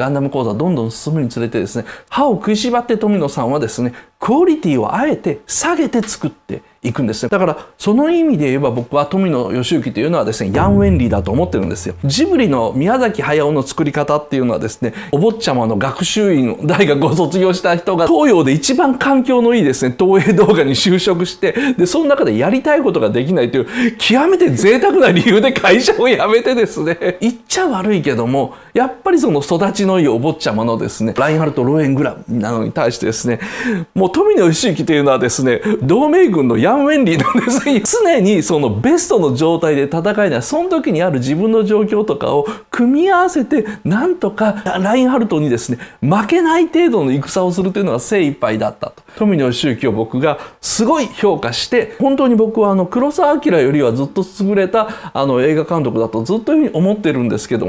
ガンダム講座どんどん進むにつれてですね、歯を食いしばって富野さんはですね、クオリティをあえて下げて作って行くんですね。だから、その意味で言えば僕は富野義行というのはですね、ヤン・ウェンリーだと思ってるんですよ。ジブリの宮崎駿の作り方っていうのはですね、お坊ちゃまの学習院大学を卒業した人が東洋で一番環境のいいですね、東映動画に就職して、で、その中でやりたいことができないという、極めて贅沢な理由で会社を辞めてですね、言っちゃ悪いけども、やっぱりその育ちのいいお坊ちゃまのですね、ラインハルト・ローエングラムなのに対してですね、もう富野義行というのはですね、同盟軍のヤヤン・ウェンリーなんです常にそのベストの状態で戦えないその時にある自分の状況とかを組み合わせてなんとかラインハルトにですね負けない程度の戦をするというのが精一杯だったと富野周期を僕がすごい評価して本当に僕はあの黒澤明よりはずっと優れたあの映画監督だとずっというに思ってるんですけども